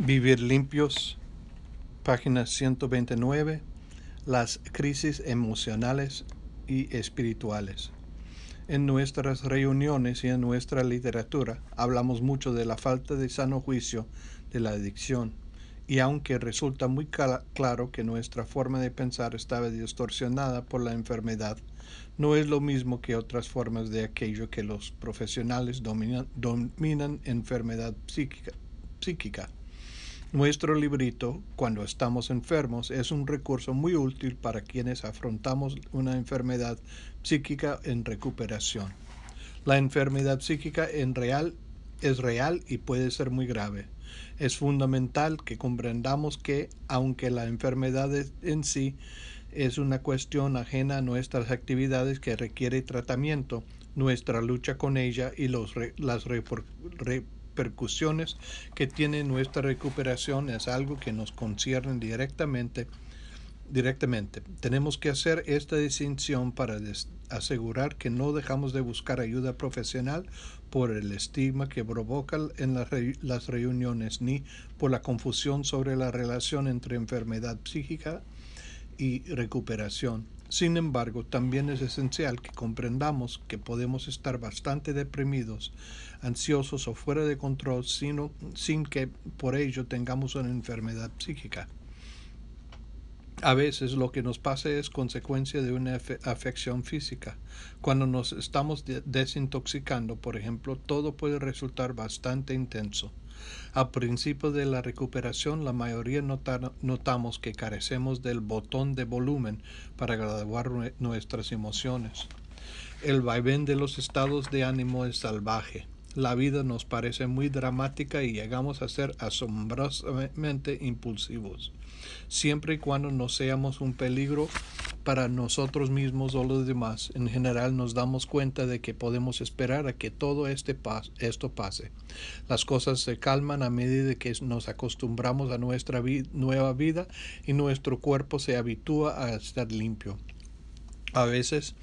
Vivir limpios, página 129, las crisis emocionales y espirituales. En nuestras reuniones y en nuestra literatura hablamos mucho de la falta de sano juicio de la adicción, y aunque resulta muy claro que nuestra forma de pensar estaba distorsionada por la enfermedad, no es lo mismo que otras formas de aquello que los profesionales dominan, dominan enfermedad psíquica. psíquica nuestro librito, cuando estamos enfermos, es un recurso muy útil para quienes afrontamos una enfermedad psíquica en recuperación. La enfermedad psíquica en real es real y puede ser muy grave. Es fundamental que comprendamos que, aunque la enfermedad en sí es una cuestión ajena a nuestras actividades que requiere tratamiento, nuestra lucha con ella y los las percusiones que tiene nuestra recuperación es algo que nos concierne directamente. Directamente. Tenemos que hacer esta distinción para asegurar que no dejamos de buscar ayuda profesional por el estigma que provoca en las reuniones ni por la confusión sobre la relación entre enfermedad psíquica y recuperación. Sin embargo, también es esencial que comprendamos que podemos estar bastante deprimidos, ansiosos o fuera de control sin que por ello tengamos una enfermedad psíquica. A veces lo que nos pasa es consecuencia de una afección física. Cuando nos estamos desintoxicando, por ejemplo, todo puede resultar bastante intenso. A principios de la recuperación, la mayoría notamos que carecemos del botón de volumen para graduar nuestras emociones. El vaivén de los estados de ánimo es salvaje. La vida nos parece muy dramática y llegamos a ser asombrosamente impulsivos, siempre y cuando no seamos un peligro para nosotros mismos o los demás, en general nos damos cuenta de que podemos esperar a que todo este esto pase. Las cosas se calman a medida que nos acostumbramos a nuestra nueva vida y nuestro cuerpo se habitúa a estar limpio. A veces,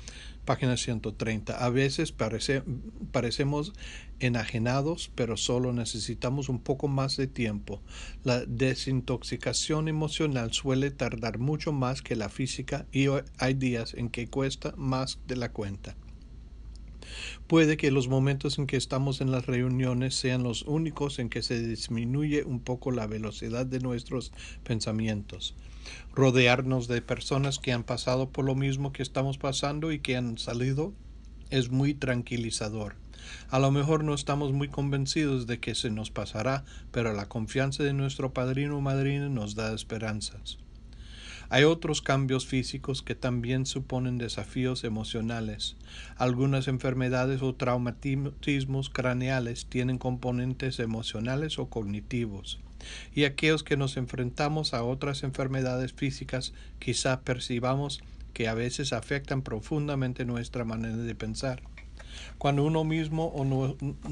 página 130, a veces parecemos enajenados, pero solo necesitamos un poco más de tiempo. La desintoxicación emocional suele tardar mucho más que la física y hay días en que cuesta más de la cuenta. Puede que los momentos en que estamos en las reuniones sean los únicos en que se disminuye un poco la velocidad de nuestros pensamientos. Rodearnos de personas que han pasado por lo mismo que estamos pasando y que han salido es muy tranquilizador. A lo mejor no estamos muy convencidos de que se nos pasará, pero la confianza de nuestro padrino o madrina nos da esperanzas. Hay otros cambios físicos que también suponen desafíos emocionales. Algunas enfermedades o traumatismos craneales tienen componentes emocionales o cognitivos, y aquellos que nos enfrentamos a otras enfermedades físicas quizá percibamos que a veces afectan profundamente nuestra manera de pensar. Cuando uno mismo o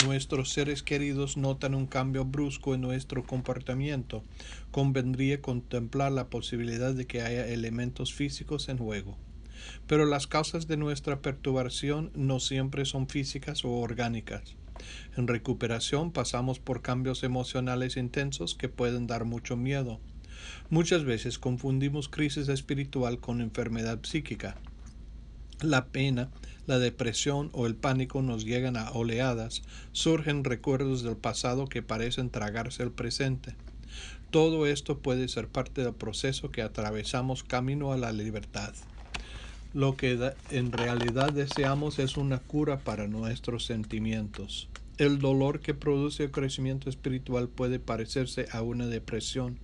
nuestros seres queridos notan un cambio brusco en nuestro comportamiento, convendría contemplar la posibilidad de que haya elementos físicos en juego. Pero las causas de nuestra perturbación no siempre son físicas o orgánicas. En recuperación pasamos por cambios emocionales intensos que pueden dar mucho miedo. Muchas veces confundimos crisis espiritual con enfermedad psíquica. La pena la depresión o el pánico nos llegan a oleadas, surgen recuerdos del pasado que parecen tragarse el presente. Todo esto puede ser parte del proceso que atravesamos camino a la libertad. Lo que en realidad deseamos es una cura para nuestros sentimientos. El dolor que produce el crecimiento espiritual puede parecerse a una depresión.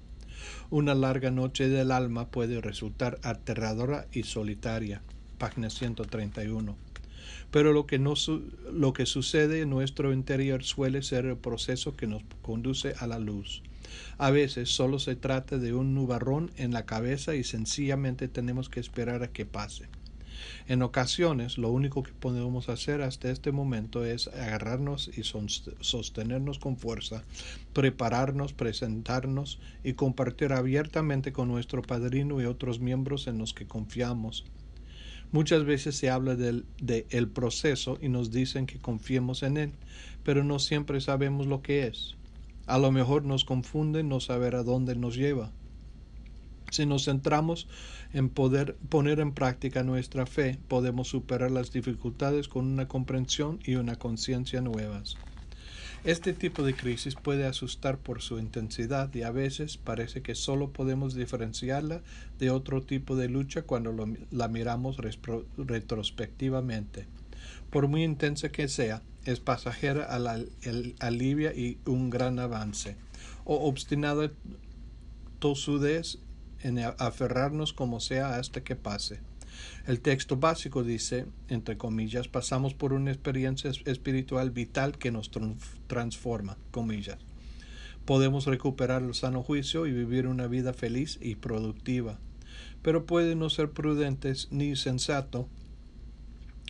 Una larga noche del alma puede resultar aterradora y solitaria. Página 131. Pero lo que, no que sucede en nuestro interior suele ser el proceso que nos conduce a la luz. A veces solo se trata de un nubarrón en la cabeza y sencillamente tenemos que esperar a que pase. En ocasiones lo único que podemos hacer hasta este momento es agarrarnos y sostenernos con fuerza, prepararnos, presentarnos y compartir abiertamente con nuestro padrino y otros miembros en los que confiamos Muchas veces se habla del de proceso y nos dicen que confiemos en él, pero no siempre sabemos lo que es. A lo mejor nos confunde no saber a dónde nos lleva. Si nos centramos en poder poner en práctica nuestra fe, podemos superar las dificultades con una comprensión y una conciencia nuevas. Este tipo de crisis puede asustar por su intensidad y a veces parece que solo podemos diferenciarla de otro tipo de lucha cuando la miramos retrospectivamente. Por muy intensa que sea, es pasajera a la alivia y un gran avance. O obstinada tosudez en aferrarnos como sea hasta que pase. El texto básico dice, entre comillas, pasamos por una experiencia espiritual vital que nos transforma, comillas. Podemos recuperar el sano juicio y vivir una vida feliz y productiva, pero puede no ser prudente ni sensato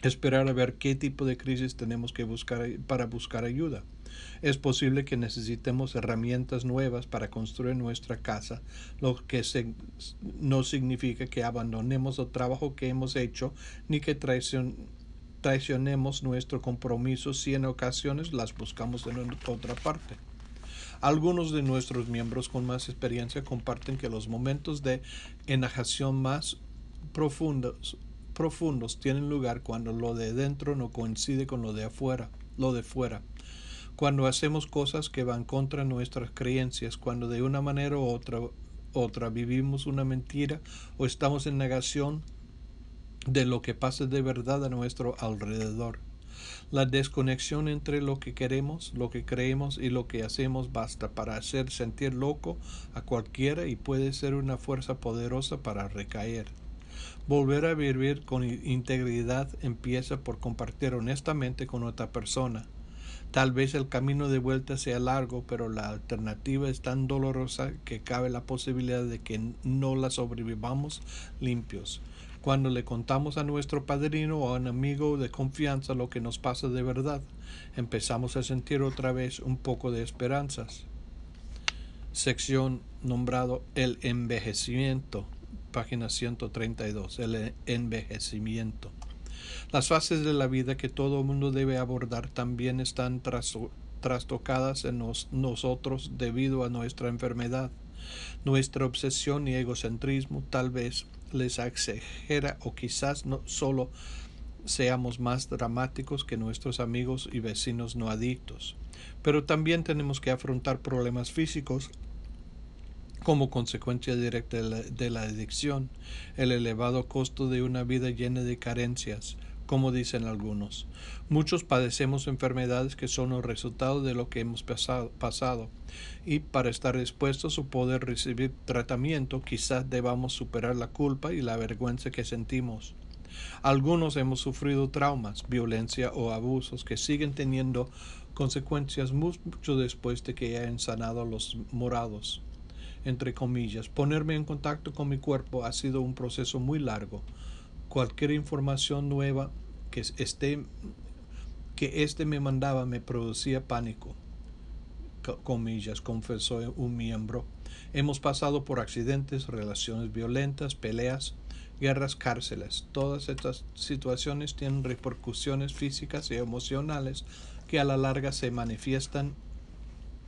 esperar a ver qué tipo de crisis tenemos que buscar para buscar ayuda. Es posible que necesitemos herramientas nuevas para construir nuestra casa, lo que no significa que abandonemos el trabajo que hemos hecho ni que traicionemos nuestro compromiso si en ocasiones las buscamos en otra parte. Algunos de nuestros miembros con más experiencia comparten que los momentos de enajación más profundos, profundos tienen lugar cuando lo de dentro no coincide con lo de afuera, lo de fuera cuando hacemos cosas que van contra nuestras creencias, cuando de una manera u otra, otra vivimos una mentira o estamos en negación de lo que pasa de verdad a nuestro alrededor. La desconexión entre lo que queremos, lo que creemos y lo que hacemos basta para hacer sentir loco a cualquiera y puede ser una fuerza poderosa para recaer. Volver a vivir con integridad empieza por compartir honestamente con otra persona. Tal vez el camino de vuelta sea largo, pero la alternativa es tan dolorosa que cabe la posibilidad de que no la sobrevivamos limpios. Cuando le contamos a nuestro padrino o a un amigo de confianza lo que nos pasa de verdad, empezamos a sentir otra vez un poco de esperanzas. Sección nombrado El envejecimiento, página 132, el envejecimiento. Las fases de la vida que todo mundo debe abordar también están trastocadas en nosotros debido a nuestra enfermedad. Nuestra obsesión y egocentrismo tal vez les exagera o quizás no solo seamos más dramáticos que nuestros amigos y vecinos no adictos. Pero también tenemos que afrontar problemas físicos como consecuencia directa de la, adicción, el elevado costo de una vida llena de carencias, como dicen algunos. Muchos padecemos enfermedades que son el resultado de lo que hemos pasado, y para estar dispuestos a poder recibir tratamiento quizás debamos superar la culpa y la vergüenza que sentimos. Algunos hemos sufrido traumas, violencia o abusos que siguen teniendo consecuencias mucho después de que hayan sanado los morados entre comillas. Ponerme en contacto con mi cuerpo ha sido un proceso muy largo. Cualquier información nueva que esté que este me mandaba me producía pánico. Comillas, confesó un miembro. Hemos pasado por accidentes, relaciones violentas, peleas, guerras, cárceles. Todas estas situaciones tienen repercusiones físicas y emocionales que a la larga se manifiestan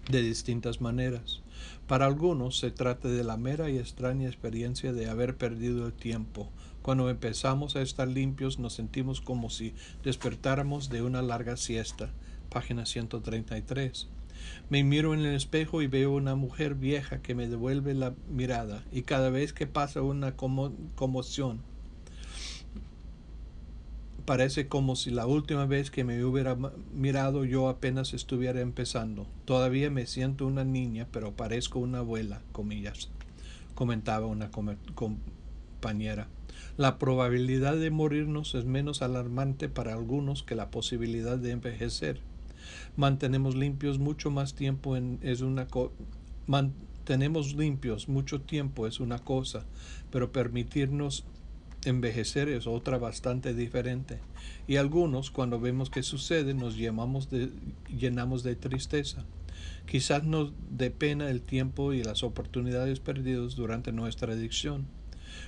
de distintas maneras. Para algunos se trata de la mera y extraña experiencia de haber perdido el tiempo. Cuando empezamos a estar limpios nos sentimos como si despertáramos de una larga siesta. Página 133. Me miro en el espejo y veo una mujer vieja que me devuelve la mirada y cada vez que pasa una conmoción Parece como si la última vez que me hubiera mirado yo apenas estuviera empezando. Todavía me siento una niña, pero parezco una abuela, comillas, comentaba una compañera. La probabilidad de morirnos es menos alarmante para algunos que la posibilidad de envejecer. Mantenemos limpios mucho más tiempo en, es una mantenemos limpios mucho tiempo es una cosa, pero permitirnos Envejecer es otra bastante diferente. Y algunos, cuando vemos que sucede, nos llenamos de tristeza. Quizás nos dé pena el tiempo y las oportunidades perdidas durante nuestra adicción.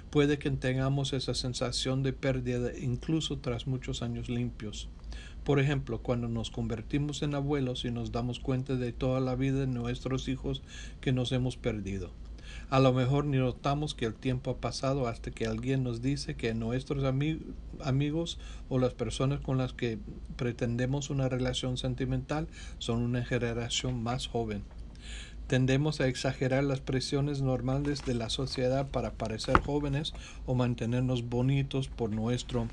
Puede que tengamos esa sensación de pérdida incluso tras muchos años limpios. Por ejemplo, cuando nos convertimos en abuelos y nos damos cuenta de toda la vida de nuestros hijos que nos hemos perdido. A lo mejor ni notamos que el tiempo ha pasado hasta que alguien nos dice que nuestros amigos o las personas con las que pretendemos una relación sentimental son una generación más joven. Tendemos a exagerar las presiones normales de la sociedad para parecer jóvenes o mantenernos bonitos por nuestro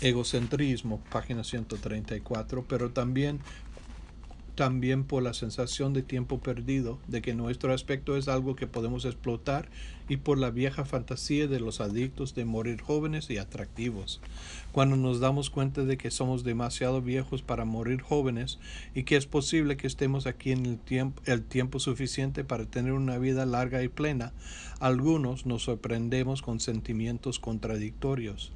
egocentrismo, página 134, pero también también por la sensación de tiempo perdido, de que nuestro aspecto es algo que podemos explotar y por la vieja fantasía de los adictos de morir jóvenes y atractivos. Cuando nos damos cuenta de que somos demasiado viejos para morir jóvenes y que es posible que estemos aquí en el tiempo, el tiempo suficiente para tener una vida larga y plena, algunos nos sorprendemos con sentimientos contradictorios.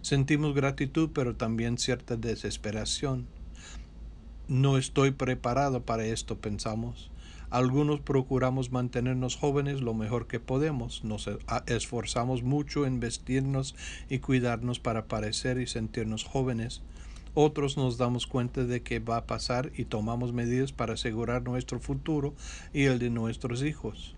Sentimos gratitud pero también cierta desesperación no estoy preparado para esto, pensamos. Algunos procuramos mantenernos jóvenes lo mejor que podemos, nos e, esforzamos mucho en vestirnos y cuidarnos para parecer y sentirnos jóvenes. Otros nos damos cuenta de que va a pasar y tomamos medidas para asegurar nuestro futuro y el de nuestros hijos.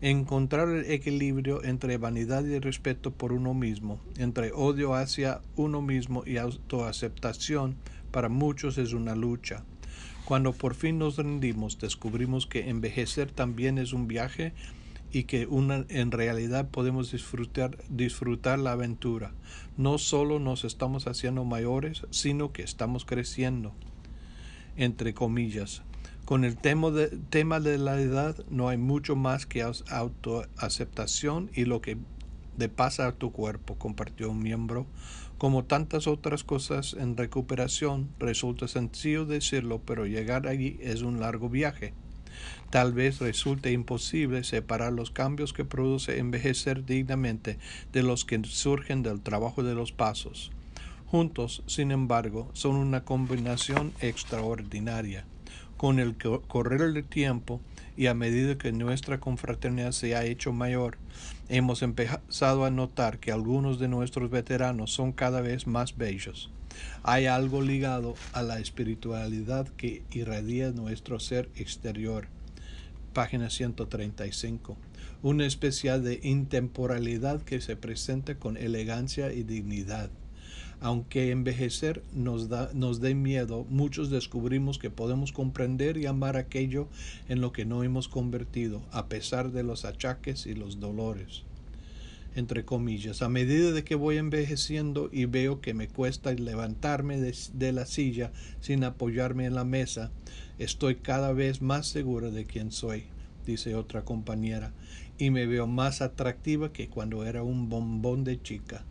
Encontrar el equilibrio entre vanidad y respeto por uno mismo, entre odio hacia uno mismo y autoaceptación para muchos es una lucha. Cuando por fin nos rendimos, descubrimos que envejecer también es un viaje y que una, en realidad podemos disfrutar, disfrutar la aventura. No solo nos estamos haciendo mayores, sino que estamos creciendo. Entre comillas, con el tema de, tema de la edad no hay mucho más que autoaceptación y lo que le pasa a tu cuerpo, compartió un miembro como tantas otras cosas en recuperación, resulta sencillo decirlo, pero llegar allí es un largo viaje. Tal vez resulte imposible separar los cambios que produce envejecer dignamente de los que surgen del trabajo de los pasos. Juntos, sin embargo, son una combinación extraordinaria. Con el correr del tiempo, y a medida que nuestra confraternidad se ha hecho mayor, hemos empezado a notar que algunos de nuestros veteranos son cada vez más bellos. Hay algo ligado a la espiritualidad que irradia nuestro ser exterior. Página 135. Una especie de intemporalidad que se presenta con elegancia y dignidad. Aunque envejecer nos, da, nos dé miedo, muchos descubrimos que podemos comprender y amar aquello en lo que no hemos convertido, a pesar de los achaques y los dolores entre comillas. A medida de que voy envejeciendo y veo que me cuesta levantarme de, de, la silla sin apoyarme en la mesa, estoy cada vez más segura de quién soy, dice otra compañera, y me veo más atractiva que cuando era un bombón de chica.